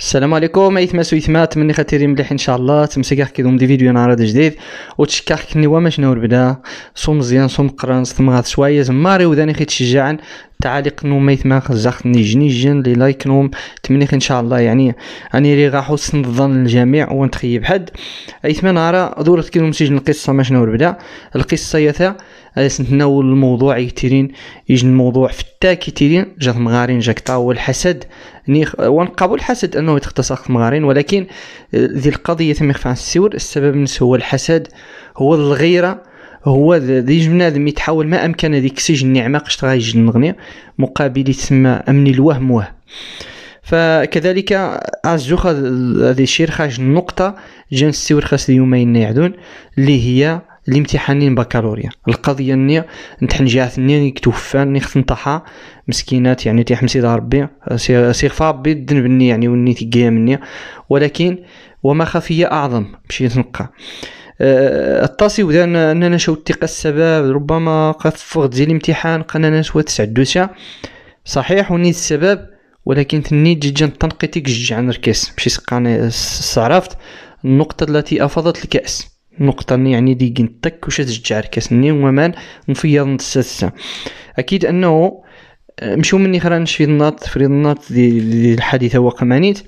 السلام عليكم ايثماس ويثمات مني خاتيري مليح ان شاء الله تمسكح دوم دي فيديو نهار جديد وتشكح كني وما نور البدا صوم مزيان صوم قران صوم غاد شويه زماري وذاني خيت شجاعا ما ميثما نيجني جن لي لايك نوم تمنيخ ان شاء الله يعني اني ري حسن الظن للجميع ونتخيب حد ايثما نهار دورت كيلو سجن القصه ما شنو نبدا القصه يثا أه، نتناول الموضوع يتيرين يجن الموضوع التاك يتيرين جات مغارين جاك طاو الحسد نيخ ونقابل الحسد انه يتختصق في ولكن أه، ذي القضيه تم خفان السور السبب هو الحسد هو الغيره هو ديج بنادم يتحول ما امكن هذيك سجن النعمه قشط غيجي نغني مقابل تسمى امن الوهم وهم فكذلك ازوخ هذه الشير خرج النقطه جان السيور خاص اليومين يعدون اللي هي الامتحانين بكالوريا القضيه اني نتحن جات ني كتوفان ني خص نطحا مسكينات يعني تي حمسي ربي سيغ فابي الذنب يعني وني تيقيا مني ولكن وما خفي اعظم مشيت نقى آه، الطاسي بدا اننا شوت السبب ربما قد فقد زي الامتحان قنانا نشوى تسع الدوسة صحيح وني السبب ولكن تني جيجان تنقيتك جيجا نركز ماشي سقاني عرفت النقطة التي أفاضت الكأس نقطة يعني دي قنتك وش تجع الكأس ني ومان مفيض السادسة أكيد أنه آه، مشو مني خرانش نشفي النات في النات دي, دي الحادثة وقمانيت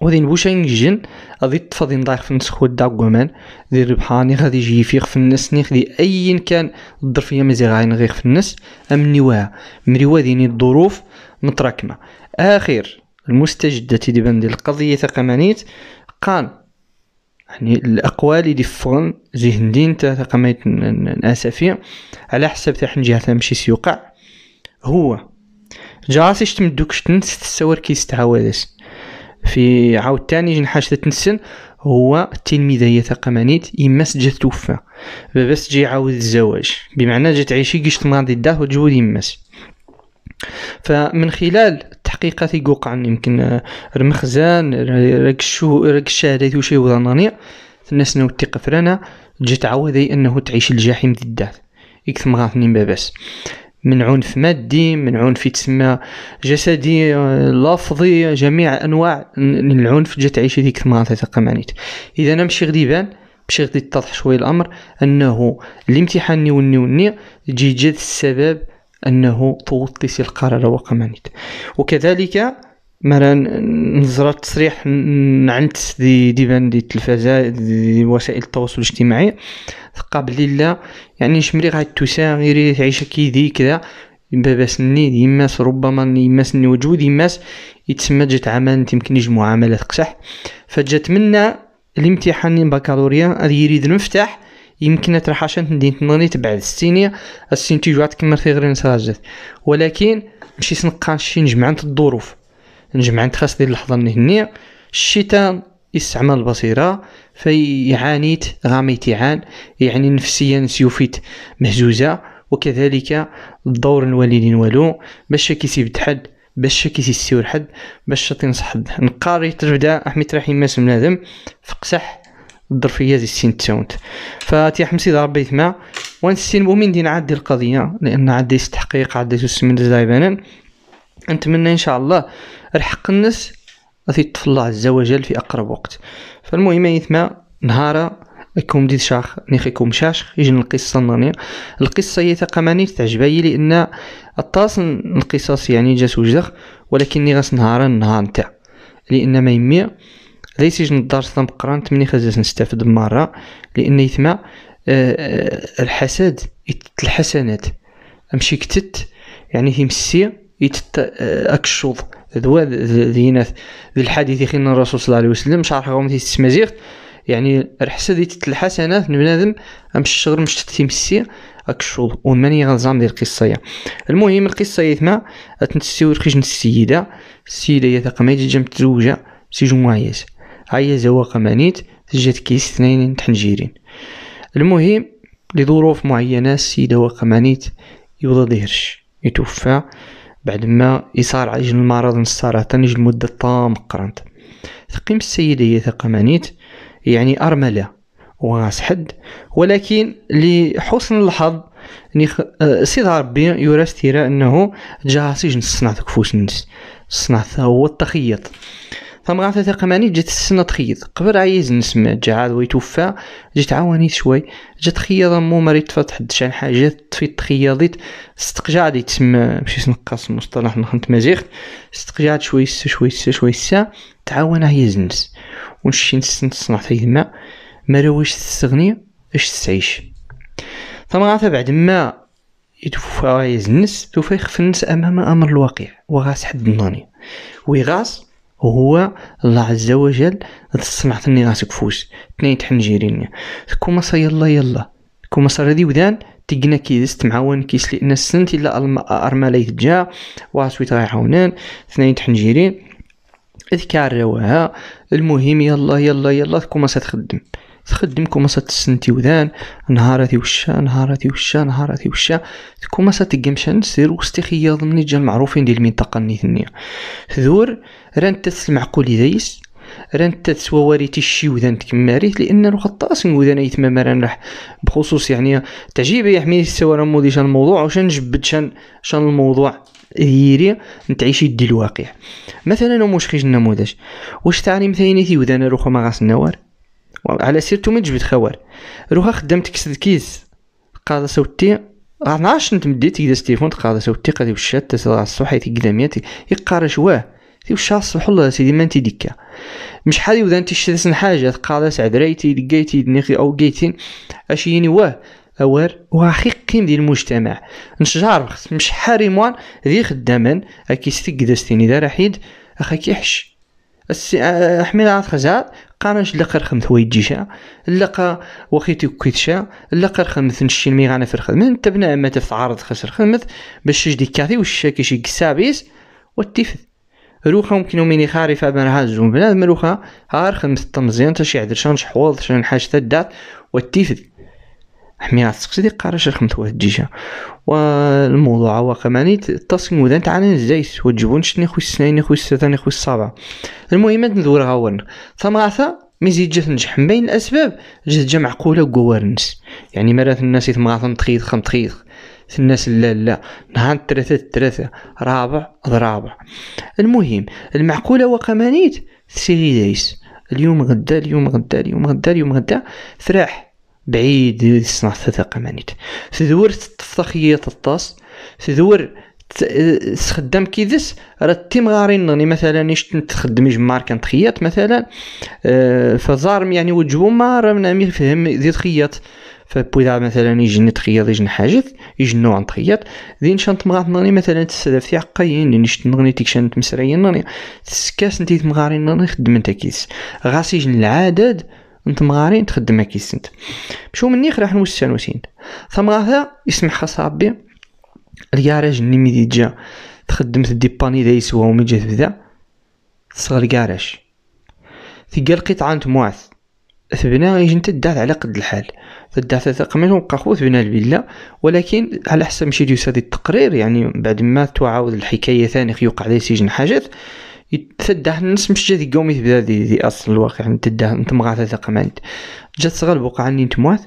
وذين بوشاين جن غادي تفضي نضايق في النسخ وداك كومان ذي ربحاني غادي يجي يفيق في النس نيخ ذي ايا كان الظرفيه مزي غاين غير في النس ام نواع مريوا ديني الظروف متراكمه اخر المستجدة تيبان ديال القضيه ثقمانيت قان يعني الاقوال اللي فغن زي هندين تا ثقمانيت الاسفيه على حسب تاع جهه ماشي سيوقع هو جاسي شتم دوك شتن ست سوار في عاود تاني جن حاجة تنسن هو التلميذة ثقمانيت إما جات توفى باباس جي عاود الزواج بمعنى جات عيشي قشت ماضي داه وتجود يماس فمن خلال التحقيقات اللي وقع يمكن المخزن آه، راك الشو راك الشهادات وشي وضنانيع الناس نو فرانا جات عاودي انه تعيش الجحيم ضده يكثم غاثني باباس من عنف مادي من عنف يتسمى جسدي آه، لفظي جميع انواع العنف جات عيشة ديك المناطق معنيت اذا انا ماشي غدي يبان باش غادي يتضح شويه الامر انه الامتحان ني وني جي جات السبب انه توطي القرار وقمانيت وكذلك مثلا نزرى تصريح نعنت دي ديبان دي التلفازة دي وسائل التواصل الاجتماعي ثقا بلي لا يعني شمري غاد توسا غير تعيش دي كذا باباس ني يماس ربما يماس ني وجود يماس يتسمى جات عمل تمكنيش معاملة تقسح فجات منا الامتحان البكالوريا غادي يريد نفتح يمكن ترحاشا ندين تنغني تبعد السينية السينتيجوات كما في غير نسراجات ولكن مشي سنقان شي نجمعن الظروف نجمع نتخاص ديال اللحظه من هنا الشيطان استعمل البصيره فيعانيت غاميت يعان يعني نفسيا سيوفيت مهزوزه وكذلك الدور الوالدين والو باش كيسيب حد باش كيسيور حد باش تنصح حد نقاري تبدا احمد رحيم ماس بنادم فقسح الظرفيه ديال السين تاونت فتي حمسي ربي يتما ونسين بومين دي نعدي القضيه لان عادي استحقيق عادي تسمن زايبانا نتمنى ان شاء الله الحق الناس غادي يطفى الله عز وجل في اقرب وقت فالمهم ثما نهار يكون ديت شاخ نيخيكم يعني شاش يجن القصة نغني القصة هي تقماني تعجبني لأن الطاس القصص يعني جات وجدخ ولكني غاس نهارا النهار نتاع لأن ما يمي ليس يجن الدار ثم قران تمني خزاز نستافد مرة لأن يثما آه، آه، الحسد يتت الحسنات أمشي كتت يعني يمسي يتت آه، أكشوض ذو ذينات ذي الحديث خير الرسول صلى الله عليه وسلم شعر غوم تيس مزيغت يعني رحسة ذي تتل حسنات بنادم امش الشغر مش تتمسي اكشوض ومن يغنزام ذي القصة المهم القصة يثمع اتنتسيو الخجن السيدة السيدة يتقميت جم تزوجة سي جمعيز عيز هو قمانيت جات كيس اثنين تحنجيرين المهم لظروف معينة السيدة وقمانيت يوضا ظهرش يتوفى بعد ما يصارع أجل المرض نصارع تنج المدة طام قرنت ثقيم السيدة هي ثقة مانيت يعني أرملة وغاس حد ولكن لحسن الحظ نخ... آه، سيد ربي يرى ستيرا أنه جا سجن الصناعة كفوس الناس الصناعة هو التخيط فمرأة تقماني جات السنة تخيض قبل عايز نسمع جعاد ويتوفى يتوفى جا شوي جات تخيض مو مريت فتح شحال حاجة في تخيضت استقجاد يتسمى تسمى ماشي تنقص المصطلح نخنت مزيخ استقجاد شوي سا شوي سا شوي سا تعاون عايز نس ونشي نسن تصنع ما مراويش تستغني اش تعيش فمرأة بعد ما يتوفى عايز نس توفى يخفنس امام امر الواقع وغاس حد الناني ويغاس هو الله عز وجل تصنعتني راسك فوس تنين تحنجيريني كوما صا يلا يلا كوما صا ردي ودان تقنا كيدست معاون كيس لان السنت الا ارمالا يتجا واسويت غيعاونان اثنين تحنجيرين اذكار رواها المهم يلا يلا يلا كوما صا تخدم تخدمكم مسا تسنتي وذان نهاراتي وشا نهاراتي وشا نهاراتي وشا تكون مسا تقمشان سير وستيخياض من جا المعروفين ديال المنطقة النيثنية ثور ران تسلم معقولي ذيس ران تسوى واريتي الشي وذان تكماريت لان الخطاس وذان يتمام ران راح بخصوص يعني تعجيب يحمي سوا راه مودي شان الموضوع وشان نجبد شان شان الموضوع ديري نتعيش يدي الواقع مثلا واش خرج النموذج واش تعني ثاني ثي وذان روحو ما غاس النوار على سيرتو من جبد خوار روها خدام تكسد كيس قاد صوتي ما نعرفش انت مديت كدا ستيفون تقاد صوتي قاد وشات تسرع الصبح تقدا مياتي يقار شواه تي وشا الصبح الله سيدي ما انتي ديكا مش حالي وذا انتي شتي حاجه تقاد عدريتي لقيتي دنيخي او قيتين اشيني واه اوار واخي قيم ديال المجتمع نشجار بخت مش حاري موان ذي خدامان اكي ستي قدا ستيني دا رحيد اخا كيحش آه، حميرة تخزع قارنش لقر خمت ويجيشا لقى وخيتي كيتشا لقى خمت نشي غانا في الخدمة انت بنا اما تفعرض خسر خدمة باش تجدي كاثي والشاكي شي قسابيس والتيفث روخا ممكن ميني خارفة بين هازون بنادم روخا هار خمث التمزيان تا شي عدل شان شحوض شان حاج تدات والتيفث حمي حميرة تقصدي قرش رقم ثلاثة ديجا والموضوع هو كمان يعني التصميم ودان تعاني الزيت وتجبون شتني خوي السنين خوي السنين خوي السابع المهم ندورها ون غاثا ميزي جات تنجح من بين الاسباب جات جا معقوله وكوارنس يعني مرات الناس يتمغاطن تخيط خم تخيط الناس لا لا نهار الثلاثة الثلاثة رابع رابع المهم المعقولة وقمانيت يعني سيري دايس اليوم غدا اليوم غدا اليوم غدا اليوم غدا ثراح بعيد صنع تثقة معنيت تدور تطفطخ الطاس تدور تخدم كيدس راه تيمغارين نغني مثلا اش تخدم جمار كان تخيط مثلا آه، فزارم يعني وجبو ما راه فهم يفهم ذي تخيط فبويدا مثلا يجي تخيط يجي حاجث يجي نوع تخيط ذي نشان تمغات نغني مثلا تسدف في عقايين نشت تنغني تكشان تمسريين نغني تسكاس نتي تمغارين نغني خدم انت كيس غاسي يجي العدد تخدمها تخدم سنت مشو مني خرا حنوش ثم غاثا يسمح خاص ربي الكراج اللي ميدي جا تخدم ديباني دا يسوا ومي جا تبدا تصغر الكراج ثقا القطعة نتموعث ثبنا يجي تدعت على قد الحال تدعت تقمن وبقى خو ثبنا الفيلا ولكن على حسب مشي ديوس دي التقرير يعني بعد ما توعاود الحكايه ثاني خيوقع لي سجن حاجات تداه الناس مش جا قومي تبدا دي, دي اصل الواقع تداه ثقة تقمانت جات صغل بوقع عني موات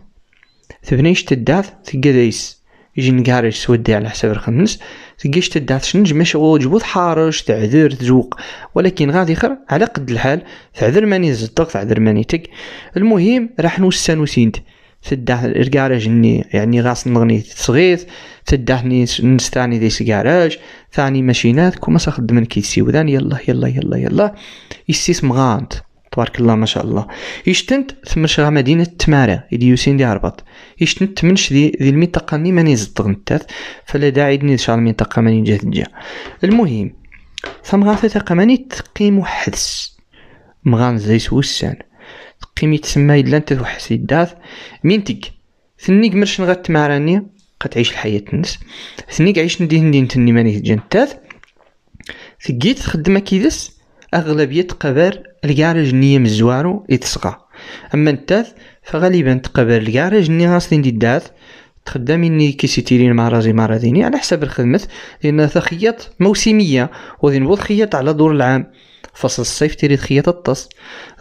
ثبنيش تداه دايس يجي نقارش سودي على حساب الخمس تقيش تداه شنج مش وجبوط حارش تعذر تزوق ولكن غادي خر على قد الحال تعذر ماني زدق تعذر ماني تك المهم راح نوسى نوسينت تداه الكراج اني يعني غاس نغني صغير تداهني نستاني ديس كراج ثاني ماشينات كوما ساخد من كيسي وذان يلا يلا يلا يلا يسيس مغانت تبارك الله ما شاء الله يشتنت ثمرش غا مدينة تمارا إلي يوسين دي هربط يشتنت تمنش دي, دي المنطقة ني ماني زد غنتاث فلا داعي دني شاء المنطقة ماني جات جا المهم ثم غا ثلاثة قماني تقيم وحدس مغان زيس وسان قيمي تسمى الا انت توحس الداث مين تيك ثنيك مرشن غتماراني قتعيش الحياة تنس ثنيك عيش ندي هندي نتني ماني نتاث ثقيت تخدم كيدس أغلبية قبار الكارج نية مزوارو يتسقى أما نتاث فغالبا تقبل الكارج نية غاصلين ندي داث تخدم اني كيسيتيرين مع راسي مع راسيني على حساب الخدمة لان خياط موسمية وذي نبوض خياط على دور العام فصل الصيف تيري تخيططس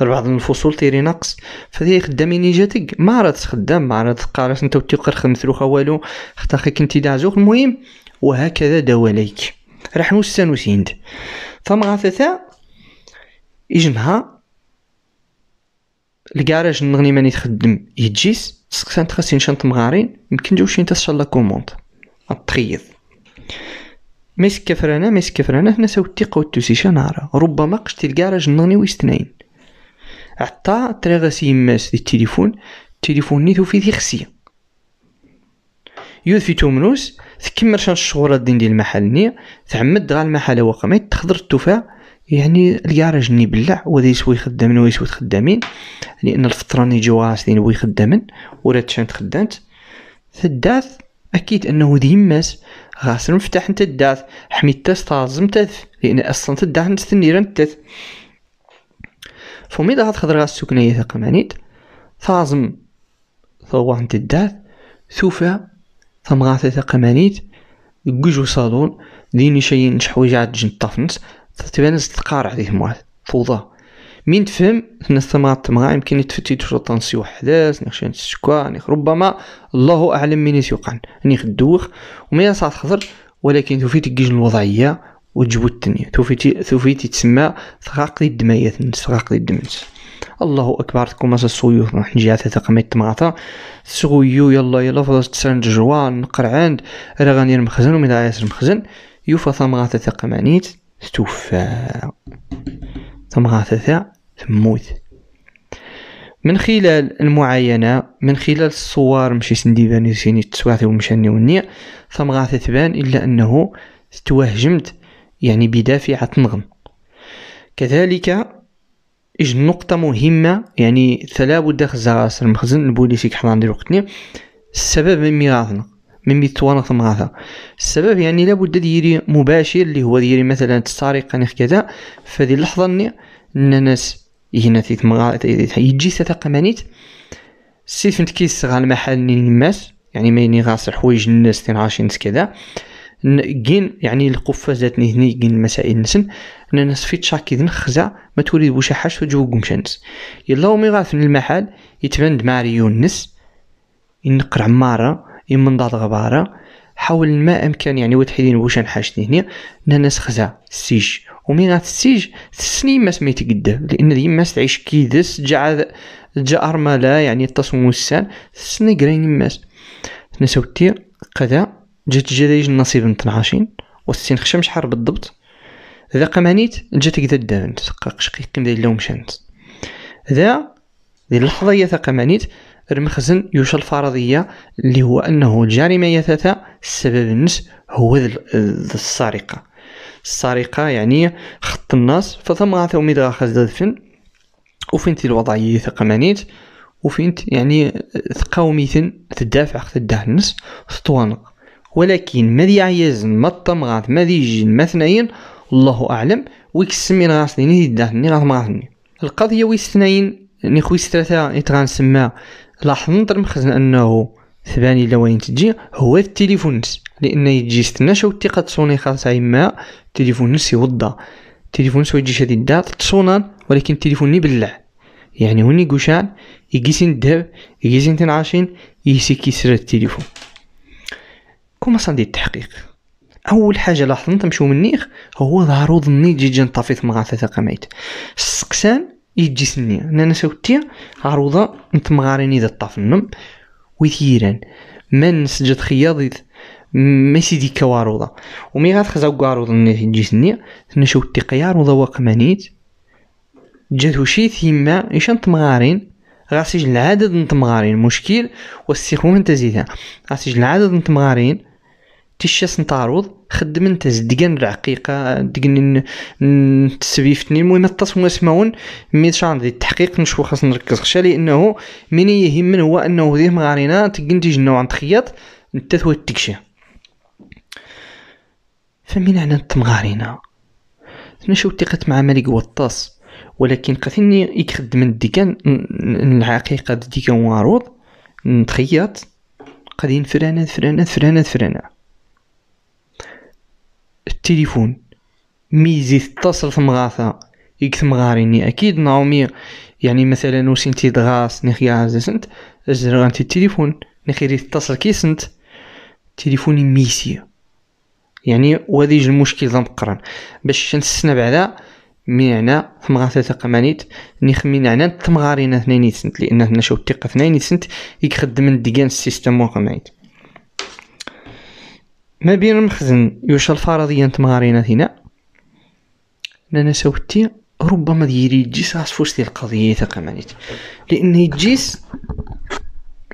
بعض الفصول تيري نقص فهي ني جاتك ما راه تخدم ما راه تقارس انت وتقر خمثروخا والو ختا كنتي دعزوك المهم وهكذا دواليك راح نوسان وسيند فما غاثثا يجمها الكراج نغني ماني تخدم يتجيس سقسان تخسين شنط مغارين يمكن جوشين تسشا لا كوموند التخيض ما يسكفر انا ما هنا سو الثقه والتوسيشه نهار ربما قش تلقى راه جنرني ويستنين عطا تريغاس يماس دي التليفون التليفون نيتو في ذي خسي يود في تومنوس ثكمر شان الشغورة دين ديال المحل ني تعمد غا المحل واقع تخضر التوفا يعني الكراج ني بلع وذا يسوي خدامين سوي خدامين لان يعني الفتره ني جوا سنين وي خدامين ورات شان تخدمت ثداث اكيد انه ديماس غاس نفتح نتا الدات حميد تاس تعظم تاث لان اصلا تدات نستني ران تاث فميدا هاد خضر غاس سكنية ثقة مانيت تعظم ثوا نتا الدات ثوفا غاس ثقة مانيت قجو صالون ديني شي نشحويج عاد جن طفنس تتبان تقارع ذي مواد فوضى من تفهم نستمع الطمع يمكن تفتي تشو طونسيو حداس نخشى نتشكى نخ ربما الله اعلم من يسوقا نخ الدوخ وما يصعد خضر ولكن توفيت تجيج الوضعيه وتجبو الدنيا توفي توفي تسمى ثقاق الدمايات ثقاق الدمنس الله اكبر تكون ماسا صويو راح نجي على ثلاثة تقميت تماطا صويو يلا يلا فضل تسرن جوان عند راه غندير مخزن ومن عايز المخزن يوفا ثمرات تقمانيت توفى ثم غاثثة تموت من خلال المعاينة من خلال الصور مشي سندي باني سيني تسواثي ومشاني ثم غاثث بان إلا أنه توهجمت يعني بدافعة نغم كذلك إج نقطة مهمة يعني ثلاب بد خزا المخزن البوليسي كحنا عندي وقتني السبب من ميراثنا من بيتوانط معها السبب يعني لابد ديري مباشر اللي هو ديري مثلا تسارق نخ كذا فهذه اللحظه ان الناس هنا تيتمغا يجي مانيت سيت نتكيس تكيس غا المحل نيماس يعني ميني غاص حوايج الناس تين عاشين كذا كين يعني القفازات هني كين المسائل نسن ان ناس في تشاك اذن خزا ما تولي بوشا حاش فجوق مشانس يلا ومي غاث من المحل يتبند مع ريون نس ينقر عمارة يمن ضاد غبارة حاول ما امكن يعني وتحيدين واش نحاجتي هنا ناس خزا السيج ومن هذا السيج تسني ما سميت قد لان ديما تعيش كيدس جا جا ارملا يعني التصمم والسان تسني قرين ماس نسوتي قدا جات جدايج النصيب من 12 والسين خشم شحال بالضبط ذا قمانيت جات كدا دابنت تسقق شقيق كم داير لو مشانت ذا دي اللحظة ثقمانيت المخزن يوشى الفرضيه اللي هو انه الجريمه يثاثا السبب النس هو السرقه السرقه يعني خط الناس فثم غاثو ميدا خزد دفن وفين تي الوضعيه ثقمانيت وفين يعني ثقاوميثن تدافع خت الدهنس تطوانق ولكن ماذا عيزن ما الطمغات ماذا جن ما ثنين الله اعلم ويكسمي غاسني ني دهني غاث القضيه ويستنين نخوي ثلاثة يتغان سما لاحظنا نظر مخزن انه ثباني الا وين تجي هو التليفونس لان يجي ستناش شو الثقة تصوني خاصة يما يوضا يوضى التليفونس ويجي شادي الدار تصونان ولكن التليفون يبلع يعني هوني قوشان يجيسين الذهب يجيسين تنعاشين يسي كيسر التليفون كما صندي التحقيق اول حاجه لاحظت نمشيو منيخ هو ظهرو ظني جي جن طافيت مع ثلاثه قمايت السقسان يجيسني انا ساوتي عروضة نتمغارين اذا الطافنم ويثيران من نسجد خياضي ما سيدي كواروضة ومي غاتخزاو كواروضة يجي تجيسني انا ساوتي قياروضة وقمانيت جاتو شي ثيما إيش نتمغارين غاسيج العدد نتمغارين مشكل والسيخوم نتا زيدا غاسيج العدد نتمغارين تيشاس نتعرض انت زدقان العقيقة دقن تسبيفتني المهم طاس واسمعون مي شان دي التحقيق نشوف خاص نركز خشا لأنه من يهمن هو أنه ذي مغارينا تقنتيج نوع تخياط التثوى التكشي فمن عنا تمغارينا نشوف تقت مع ملك وطاس ولكن قاتلني يخدم ديكان العقيقة ديكان وعروض نتخيط قد ينفرانا فرانا فرانا فرانا التليفون مي يزيد اتصل مغاثة يك مغاريني اكيد ناومي يعني مثلا وسين تيدغاس نخيا زسنت ازر غانتي التليفون نخيري اتصل سنت تليفوني ميسي يعني وهذا المشكل ذا قران باش نسنا بعدا في مغاثة تقمانيت نخمين عنا تمغارينا ثنيني سنت لان هنا شو الثقه ثنين سنت يخدم ديجان السيستم وقمايت ما بين المخزن يوشل فرضيا تمارينا هنا لنا سوتي ربما ديري جيس عصفوش ديال القضية تقامانيت لأن جيس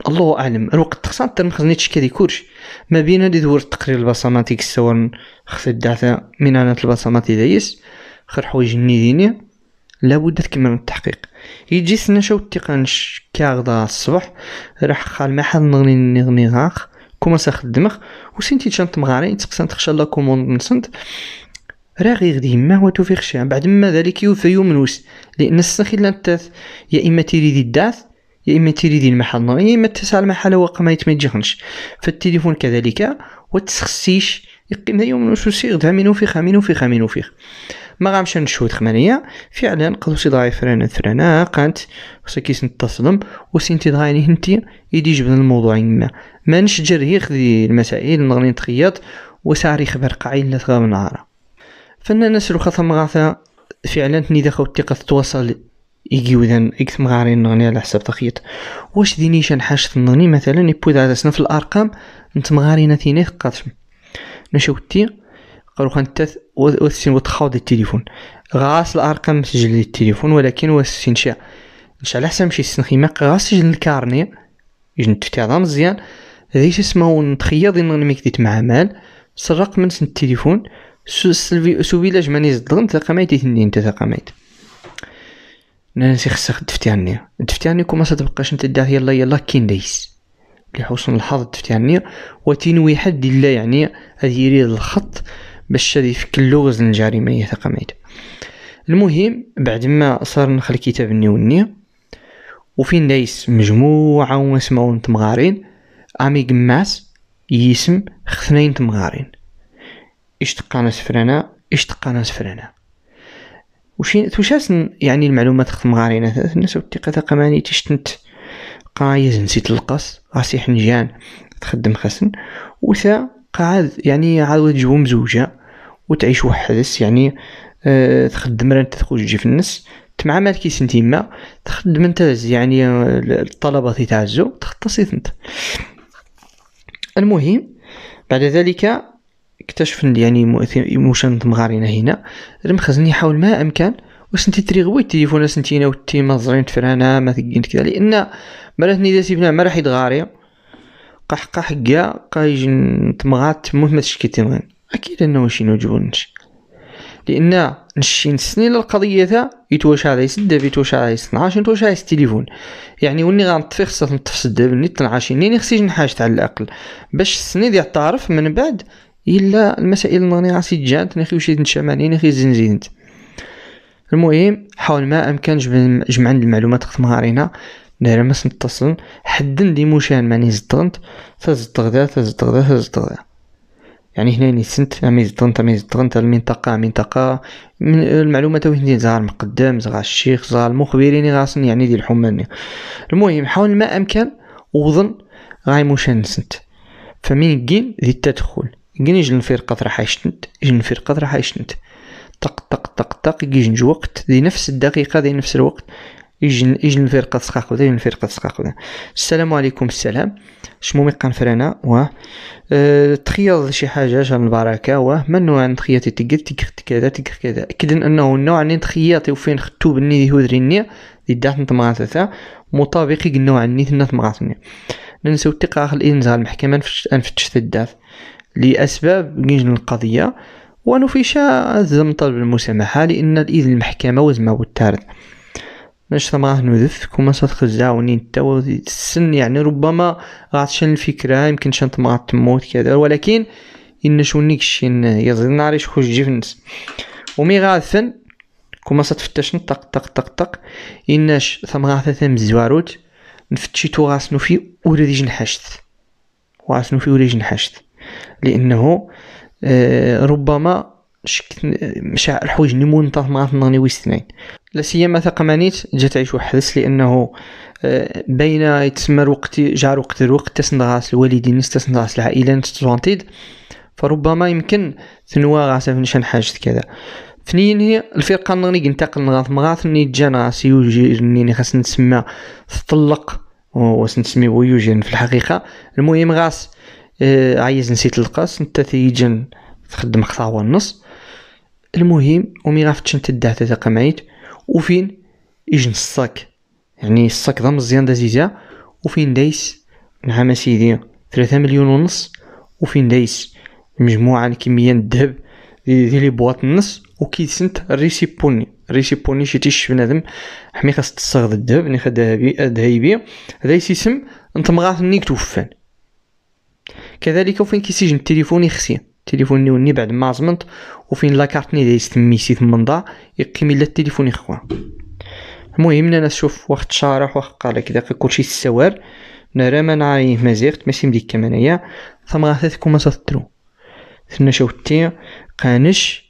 الله أعلم الوقت تخصان تنخزني تشكي دي كورش ما بين دي دور تقرير البصماتيك سواء خص الدعثة من عنات البصماتي دايس خير حوايج ديني لابد تكمل التحقيق يجي سنا شاو التقان كاغدا الصبح راح خال ما حد نغني نغني غاخ كومونس و سنتي تشانت مغاري تقسان تخشى لا كوموند نسنت راه غير غدي ما هو توفيق شيع بعد ما ذلك يوفي يومنوس لان السنخي لانتاث يا اما تيريدي الداث يا اما تيريدي المحل يا اما تسع المحل وقع ما يتمجخنش فالتليفون كذلك وتسخسيش يقيم يوم نوشو و دها منو فيخ منو فيخ منو فيخ ما غامش نشوي ثمانية فعلا قالوا سي ضاي فرانا فرانا قانت خصها كيس نتصلم وسنتي ضايني هنتي يدي جبن الموضوع ما مانش جري خدي خذي المسائل نغني نتخيط و ساري خبر قعيل لا تغاب نهارا فنا ناس خاطر مغاثا فعلا تني داخل الثقة تتواصل يجي وذن اكثر مغارين نغني على حساب تخيط واش ديني شان حاشت نغني مثلا يبود على سنف الأرقام نت مغارين ثيني ثقاتش نشوتي قالو خان وستين وتخاوض التليفون غاس الارقام مسجل للتليفون ولكن وستين شي مش على حسب مشي ما غاس سجل الكارني يجن تفتيضا مزيان هذيك اسمه نتخيض ان ميك ديت مع مال سرق من سن التليفون فيلاج ماني زدغن تلقى مايت تنين تلقى مايت ناسي خصك دفتي عني كوما ستبقاش نتا داعي يلا يلا كين دايس لحسن الحظ عني وتنوي حد لا يعني هذه يريد الخط باش في كل اللغز الجريمه ثقة ميتة المهم بعد ما صار نخل الكتاب نيوني وفي دايس مجموعة ومسمعون تمغارين امي قماس يسم خثنين تمغارين اشتقانا سفرنا اشتقانا سفرنا وشين توشاس يعني المعلومات خت مغارين الناس وثيقة تقماني تشتنت قايز نسيت القص غاسي حنجان تخدم خسن وثا قاعد يعني عاد تجيبو مزوجة وتعيش وحدس يعني أه تخدم راه تخرج تجي في النس تمع مالكي سنتي ما تخدم انت يعني آه، الطلبة تعزو تختصي انت المهم بعد ذلك اكتشف يعني موشن مغارينا هنا المخزن يحاول ما امكن وسنتي تري غوي التليفون سنتينا وتي ما زرين تفرانا ما ثقين كذا لان مرات نيدا سيبنا ما راح يتغاري قحقح كاع قايجن تمغات تموت ما تشكيتينغن اكيد انه شي نوجبونش لان نشي نسني للقضيه تاع يتوشع عيس الداب على عيس 12 يتوشع على التليفون يعني وني غنطفي خصها نطفي سد ني 12 ني خصني نحاج تاع الاقل باش السني ديال الطرف من بعد الا المسائل نغني راسي ني نخي وشي نشماني خي زنزينت المهم حاول ما امكن جمع المعلومات خت مهارينا ما سنتصل حدا دي مشان ماني زدغنت تزدغ دا تزدغ تزدغ يعني هنا سنت امي زدغنت امي زدغنت المنطقة منطقة من المعلومات وين زغار مقدام زغار الشيخ زغار المخبرين يعني غاصن يعني دي الحماني المهم حاول ما امكن وظن غاي موشان نسنت فمين كين ذي التدخل كين يجي الفرقة راح يشتنت يجي الفرقة راح يشتنت طق طق طق طق يجي وقت ذي نفس الدقيقة ذي نفس الوقت يجن يجن الفرقه تسقاق بدا يجن الفرقه تسقاق بدا السلام عليكم السلام شمومي قنفرانا واه أه تخيض شي حاجه شهر البركه واه من نوع تخياتي تقد تكخ كذا تكخ كذا أكد انه النوع اللي تخياتي وفين ختو بني دي هودريني دي دات نتماثثا مطابق النوع اللي ثنا تماثني ننسو الثقه الانزال المحكمه نفتش تداث لاسباب نجن القضيه ونفيشا زم طلب المسامحه لان الاذن المحكمه و والتارد باش راه نودفك وما صدقش تعاوني نتا السن يعني ربما غاتشن الفكرة يمكن شنت ما تموت كذا ولكن إن شونيك الشين يزيد نعرف شكون جيفنس ومي غاثن كما صتفتش طق طق طق طق إناش ثم غاثة ثم الزواروت نفتشيتو غاسنو في ولا ديج نحشت غاسنو في ولا ديج نحشت لأنه آه، ربما مشاع الحوايج اللي مهمه في مغرب النهار لا سيما ثقمانيت جات عيش وحدس لانه آه، بين يتسمى الوقت جاء الوقت الوقت تسندغاس الوالدين تسندغاس العائله تتوانتيد فربما يمكن ثنوا غاسا نشان حاجة كذا فنين هي الفرقة النغني انتقل نغاث مغاث ني جانا سيوجي نيني خاص نسمى تطلق واش نسميو يوجين في الحقيقة المهم غاس آه، عايز نسيت القاس نتا تيجن تخدم خطاوة النص المهم ومي غافتش انت الدعتة تاق قمعيت وفين يجن الصاك يعني الصاك ضم مزيان دازيزا وفين دايس نعم سيدي ثلاثة مليون ونص وفين دايس مجموعة كمية الذهب ديال لي بواط النص سنت ريسيبوني ريسيبوني شي تيش بنادم حمي خاص تستغد الذهب اللي يعني خا ذهبي هذا يسيسم انت نيك توفان كذلك وفين كيسجن التليفون يخسيه التليفون نيوني بعد ما زمنت وفين ني دايز تميسي تمنضا يقيم الا التليفون يخوا المهم انا نشوف واخد شارح واخد قال كذا كلشي السوار نرى ما نعي مزيغت ماشي مديك كمان ثم غاثتكم ما ثنا شوتي قانش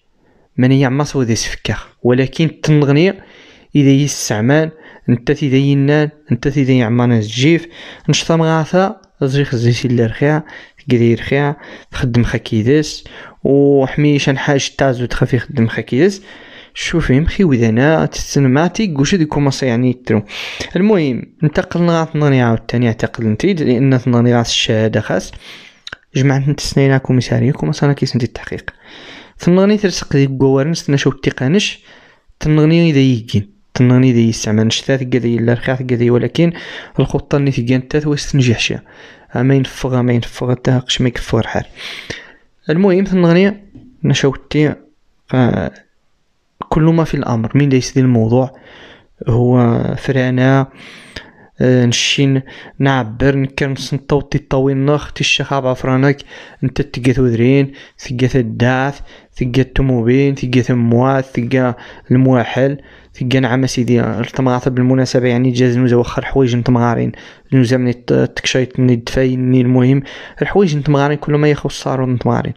من يعما صودي سفكاخ ولكن تنغني إذا تي نتا انت تي تيدين عمان الجيف نشطا مغاثا زريخ زيسي اللي رخيع كدير خيا خدم خاكيدس وحميش نحاج تازو تخفي خدم كيدس شوفي مخي وذنا تسنماتي كوش دي كوماسا يعني ترو المهم انتقل غات نري عاود تاني اعتقد نتيد لان تنري راس الشهادة خاص جمعت نتسنينا كوميسارية كوماسا انا كيس ندي التحقيق تنغني ترسق ديك قوارنس تنشوف تيقانش تنغني ذا يجين تنغني ذا يستعمل نشتات قدي لا رخاث قدي ولكن الخطة اللي في كانت تات واش تنجحش ما ينفغ ما ينفغ حتى قش ما يكفو الحال المهم تنغني نشوتي آه، كل ما في الامر من ليس الموضوع هو فرانا نشين نعبر نكر نسنطو تيطاوي النخ تيشيخ عبا فرانك نتا تقا ثوذرين تقا الداث تقا التموبين تقا المواث تقا المواحل تقا نعم سيدي التمغاثة بالمناسبة يعني جاز نوزا وخر حوايج نتمغارين نوزا من تكشيط من الدفاين المهم الحوايج نتمغارين كل ما يخص صارو نتمغارين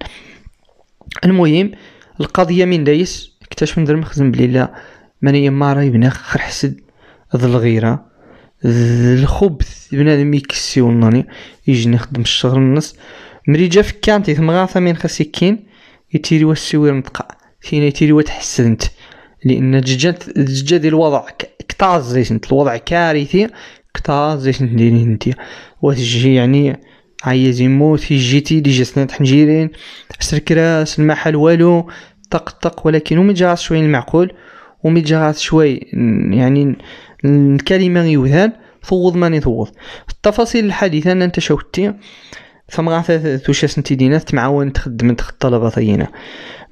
المهم القضية من دايس اكتشف من مخزن بليلة لا ماني راي بناخ خر حسد ظل الغيره الخبث بنادم يكسي وناني يجي يخدم الشهر النص ملي جا ثم غاثا من خا سكين يتيري واش السوير نطقع فينا يتيري تحسنت لان دجات دجا ديال الوضع كتاز زيتنت الوضع كارثي كتاز ديري ديني نتي وتجي يعني عيز يموت جيتي دي جسنات حنجيرين سركراس المحل والو طق طق ولكن ومن جا شوي المعقول ومن جا شوي يعني الكلمة يوذان فوض ماني ثوض التفاصيل الحديثة أنا أنت شوتي ثم غاثة توشا سنتي دينات تمعاون تخدم تخد طلبة طينا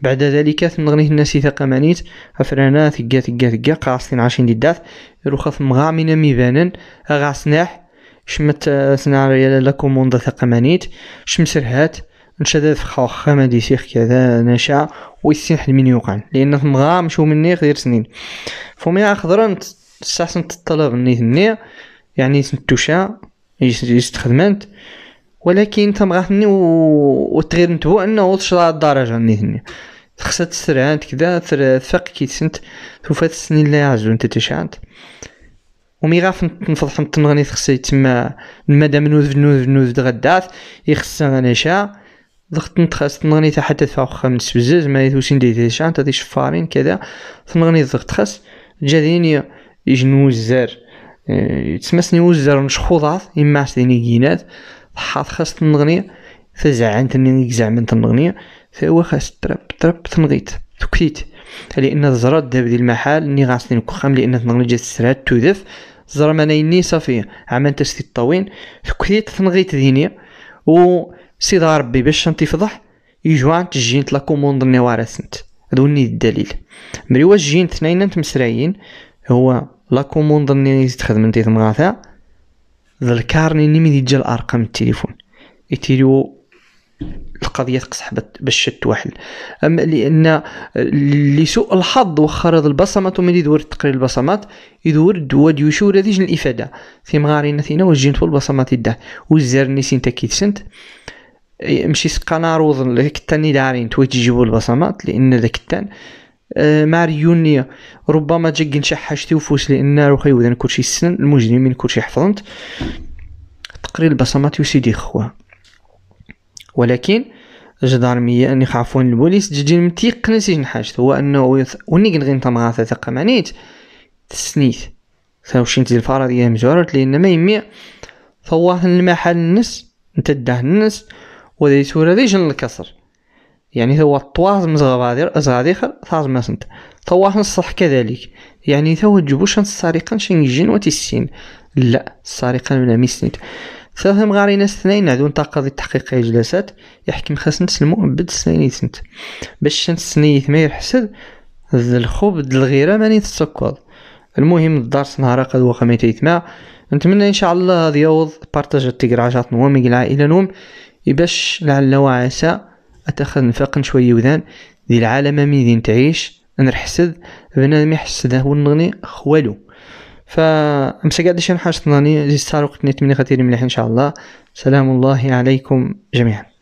بعد ذلك ثم ثنغنيه الناس ثقة مانيت أفرانا ثقا ثقا ثقا قاعصين عشرين ديدات يروخا ثم غامنا ميبانا سناح شمت آه، سناريا لا كوموند ثقة مانيت شمسرهات نشاد فخا خامة دي سيخ كذا نشا ويسين حد من لأن ثم غام شو مني غير سنين فمي خضرا استحسن الطلب هنا يعني سنتوشا يستخدمنت ولكن و... وتغير نتبو انه تشرع الدرجة هنا خصها ثر كدا تفاق سنت توفات السنين اللي عزو انت تشعانت ومي غاف نفضح نتمغني خصها تما المدام نوز نوذ نوذ غدات يخصها نشا ضغط نتخاس تنغني حتى فوق خمس بزاز ما يتوسين دي تشعانت هادي شفارين كذا تنغني ضغط خاص جاديني يجن وزار آه، سني وزار نشخوضات إما سني كينات حاط خاص تنغني فزعان تنغني من تنغني فهو خاص تراب تراب تنغيت تكتيت لأن الزرا داب ديال المحال ني غاسني كخام لأن تنغني جات السرات تودف زرا نيني صافي عمان ستي الطوين تكتيت تنغيت ديني و سيدا ربي باش فضح يجوان تجين تلا كوموند ني هادو هذا الدليل ملي واش جين اثنين مسرايين هو لا كوموند ني تخدم نتي تمغاثا ذا الكارني ني ميدي جا الارقام التليفون يتيريو القضية تقصح باش واحد أما لأن لسوء الحظ وخرض البصمات ومن يدور تقرير البصمات يدور دواد يشور ديجن الإفادة في مغارينا ثينا وجين في البصمات يده وزار نيسين تاكيد سنت مشي سقنا روض التاني دارين تويت يجيبو البصمات لأن ذاك التان آه، مع ريونية ربما جا كنشحشتي وفوس لان روخي ودان كلشي السن المجرمين كلشي حفظنت تقرير البصمات يسيدي خواه ولكن جدارمية أني خافون البوليس تجي متيقن قنسي نحاجت هو أنه وني كنغي نتمغى ثقة معنيت تسنيت ثاوشين تزي الفرضية مجرد لأن ما يمي فواه المحل النس نتداه النس وذي سورة ذي جن الكسر يعني توا الطواز مزغبادر زغاديخر ثاز مسنت توا نصح كذلك يعني توا تجبوش السرقة شنجين وتسين لا السرقة من ميسنت ثلاثة مغارين اثنين عدون تقاضي تحقيق جلسات يحكم خاص نتسلمو بد سنين سنت باش نتسني ما يحسد الخوب الغيرة ماني تسكر المهم الدرس نهار قد وقع يتمع نتمنى ان شاء الله هذا يوض بارتاج التقراجات نومي العائلة نوم باش لعل وعسى أتاخد نفاق شوية وذان دي العالم ميدين تعيش نرحسد بنادم يحسد هو نغني خوالو فامسا قاعد شي حاجه ناني زيد ساروقتني تمني غادي مليح ان شاء الله سلام الله عليكم جميعا